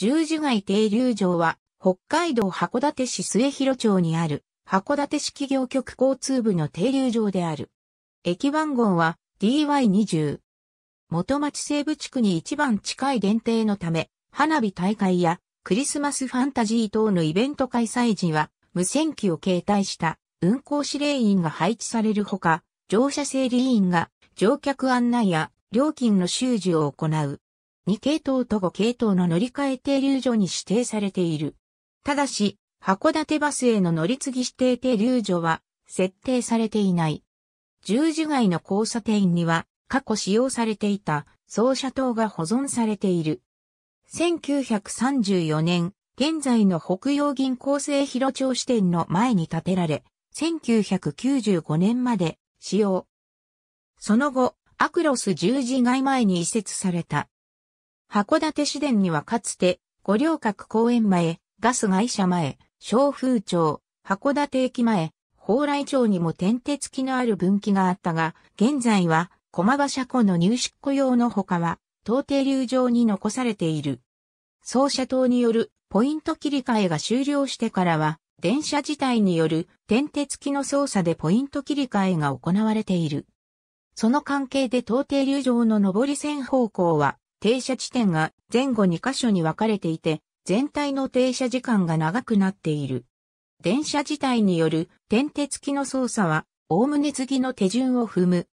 十字街停留場は、北海道函館市末広町にある、函館市企業局交通部の停留場である。駅番号は DY20。元町西部地区に一番近い限定のため、花火大会やクリスマスファンタジー等のイベント開催時は、無線機を携帯した運行指令員が配置されるほか、乗車整理員が乗客案内や料金の収受を行う。2系統と5系統の乗り換え停留所に指定されている。ただし、函館バスへの乗り継ぎ指定停留所は設定されていない。十字街の交差点には過去使用されていた走車灯が保存されている。1934年、現在の北洋銀行生広町支店の前に建てられ、1995年まで使用。その後、アクロス十字街前に移設された。函館市電にはかつて、五稜郭公園前、ガス会社前、小風町、函館駅前、蓬莱町にも点手付きのある分岐があったが、現在は、駒場車庫の入出庫用のほかは、東底流上に残されている。走車灯によるポイント切り替えが終了してからは、電車自体による点手付きの操作でポイント切り替えが行われている。その関係で東底流上の上り線方向は停車地点が前後2箇所に分かれていて、全体の停車時間が長くなっている。電車自体による点鉄機の操作は、おおむね次の手順を踏む。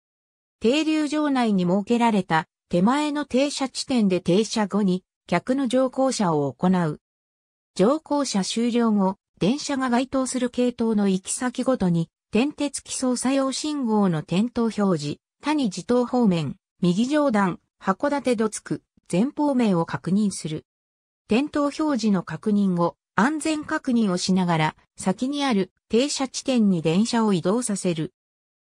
停留場内に設けられた手前の停車地点で停車後に客の乗降車を行う。乗降車終了後、電車が該当する系統の行き先ごとに、点鉄機操作用信号の点灯表示、他に自動方面、右上段、函館どつく、前方面を確認する。点灯表示の確認後、安全確認をしながら、先にある停車地点に電車を移動させる。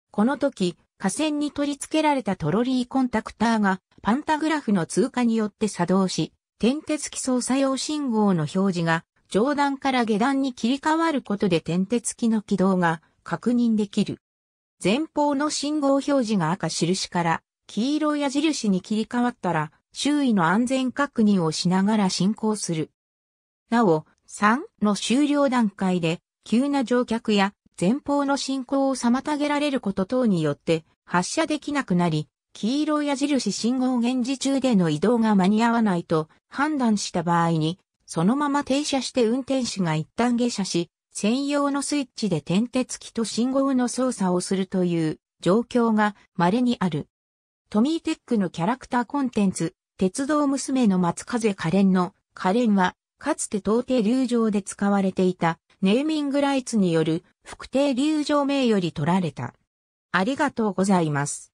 この時、架線に取り付けられたトロリーコンタクターが、パンタグラフの通過によって作動し、点鉄機操作用信号の表示が、上段から下段に切り替わることで点鉄機の軌道が確認できる。前方の信号表示が赤印から、黄色矢印に切り替わったら、周囲の安全確認をしながら進行する。なお、3の終了段階で、急な乗客や前方の進行を妨げられること等によって発射できなくなり、黄色矢印信号現時中での移動が間に合わないと判断した場合に、そのまま停車して運転手が一旦下車し、専用のスイッチで点鉄機と信号の操作をするという状況が稀にある。トミーテックのキャラクターコンテンツ、鉄道娘の松風可憐の、可憐は、かつて到底流上で使われていた、ネーミングライツによる、副定流上名より取られた。ありがとうございます。